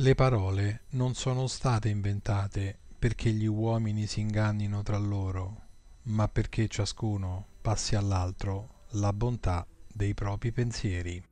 Le parole non sono state inventate perché gli uomini si ingannino tra loro, ma perché ciascuno passi all'altro la bontà dei propri pensieri.